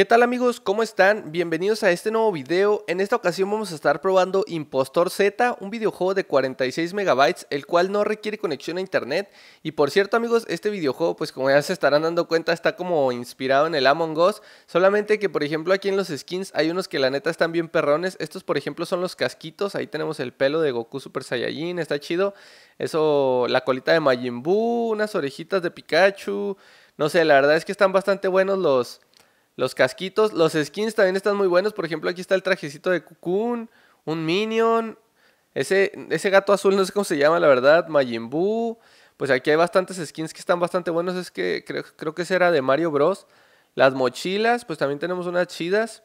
¿Qué tal amigos? ¿Cómo están? Bienvenidos a este nuevo video. En esta ocasión vamos a estar probando Impostor Z, un videojuego de 46 megabytes, el cual no requiere conexión a internet. Y por cierto amigos, este videojuego, pues como ya se estarán dando cuenta, está como inspirado en el Among Us. Solamente que por ejemplo aquí en los skins hay unos que la neta están bien perrones. Estos por ejemplo son los casquitos, ahí tenemos el pelo de Goku Super Saiyajin, está chido. Eso, la colita de Majin Buu, unas orejitas de Pikachu. No sé, la verdad es que están bastante buenos los los casquitos, los skins también están muy buenos. Por ejemplo, aquí está el trajecito de Cocoon, un Minion, ese, ese gato azul, no sé cómo se llama, la verdad, Majin Pues aquí hay bastantes skins que están bastante buenos. Es que creo, creo que ese era de Mario Bros. Las mochilas, pues también tenemos unas chidas.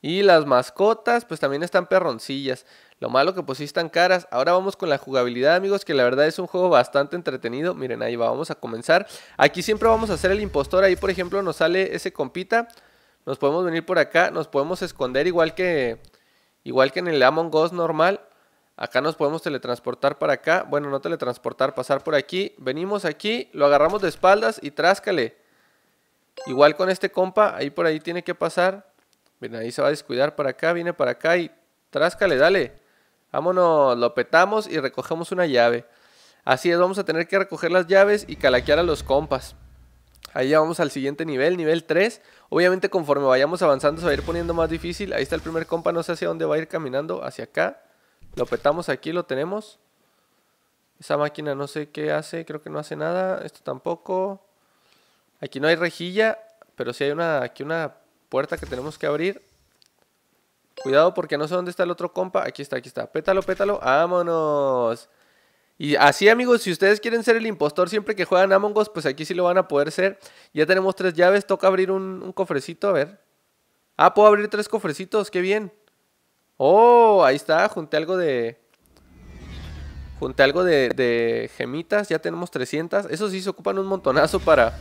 Y las mascotas, pues también están perroncillas. Lo malo que pues sí están caras. Ahora vamos con la jugabilidad, amigos, que la verdad es un juego bastante entretenido. Miren, ahí vamos a comenzar. Aquí siempre vamos a hacer el impostor. Ahí, por ejemplo, nos sale ese compita. Nos podemos venir por acá, nos podemos esconder igual que, igual que en el Among Us normal. Acá nos podemos teletransportar para acá. Bueno, no teletransportar, pasar por aquí. Venimos aquí, lo agarramos de espaldas y tráscale. Igual con este compa, ahí por ahí tiene que pasar. Ven, ahí se va a descuidar para acá, viene para acá y tráscale, dale. Vámonos, lo petamos y recogemos una llave. Así es, vamos a tener que recoger las llaves y calaquear a los compas. Ahí ya vamos al siguiente nivel, nivel 3. Obviamente conforme vayamos avanzando se va a ir poniendo más difícil. Ahí está el primer compa, no sé hacia dónde va a ir caminando, hacia acá. Lo petamos aquí, lo tenemos. Esa máquina no sé qué hace, creo que no hace nada. Esto tampoco. Aquí no hay rejilla, pero sí hay una, aquí una puerta que tenemos que abrir. Cuidado porque no sé dónde está el otro compa. Aquí está, aquí está. Pétalo, pétalo. ¡Vámonos! Y así, amigos, si ustedes quieren ser el impostor siempre que juegan Among Us, pues aquí sí lo van a poder ser. Ya tenemos tres llaves, toca abrir un, cofrecito, a ver. Ah, puedo abrir tres cofrecitos, qué bien. Oh, ahí está, junté algo de... Junté algo de, gemitas, ya tenemos 300. Eso sí, se ocupan un montonazo para,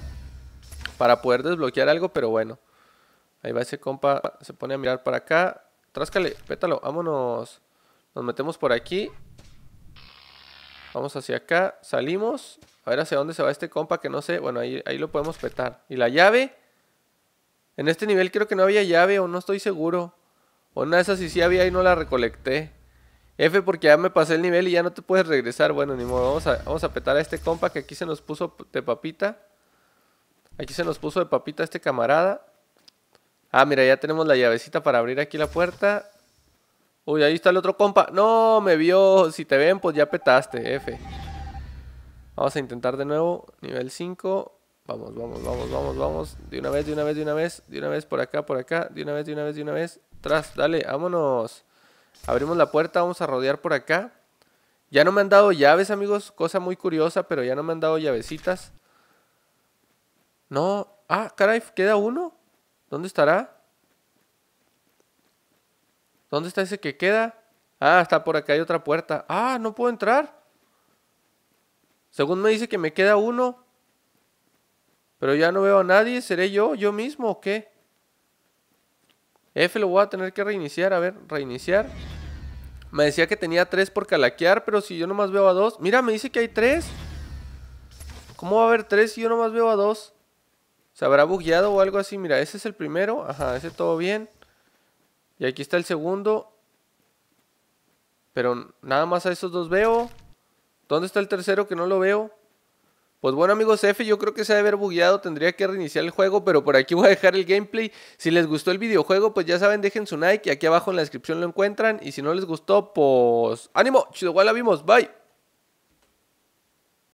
para poder desbloquear algo, pero bueno. Ahí va ese compa, se pone a mirar para acá. Tráscale, pétalo, vámonos. Nos metemos por aquí. Vamos hacia acá, salimos. A ver hacia dónde se va este compa que no sé. Bueno, ahí, ahí lo podemos petar. ¿Y la llave? En este nivel creo que no había llave o no estoy seguro. O una de esas sí, había y no la recolecté. F porque ya me pasé el nivel y ya no te puedes regresar. Bueno, ni modo, vamos a, vamos a petar a este compa que aquí se nos puso de papita. Aquí se nos puso de papita este camarada. Ah, mira, ya tenemos la llavecita para abrir aquí la puerta. Uy, ahí está el otro compa. No, me vio. Si te ven, pues ya petaste, F. Vamos a intentar de nuevo. Nivel 5. Vamos, vamos, vamos, vamos, vamos. De una vez, de una vez, de una vez. De una vez por acá, por acá. De una vez, de una vez, de una vez. Tras, dale, vámonos. Abrimos la puerta, vamos a rodear por acá. Ya no me han dado llaves, amigos. Cosa muy curiosa, pero ya no me han dado llavecitas. No. Ah, caray, queda uno. ¿Dónde estará? ¿Dónde está ese que queda? Ah, está por acá, hay otra puerta. Ah, no puedo entrar. Según me dice que me queda uno. Pero ya no veo a nadie. ¿Seré yo, yo mismo o qué? F lo voy a tener que reiniciar. A ver, reiniciar. Me decía que tenía tres por calaquear, pero si yo nomás veo a dos. Mira, me dice que hay tres. ¿Cómo va a haber tres si yo nomás veo a dos? ¿Se habrá bugueado o algo así? Mira, ese es el primero. Ajá, ese todo bien. Y aquí está el segundo. Pero nada más a esos dos veo. ¿Dónde está el tercero que no lo veo? Pues bueno amigos, F yo creo que se ha de haber bugueado, tendría que reiniciar el juego, pero por aquí voy a dejar el gameplay. Si les gustó el videojuego, pues ya saben, dejen su like, Y aquí abajo en la descripción lo encuentran. Y si no les gustó, pues ánimo, chido, igual la vimos, bye.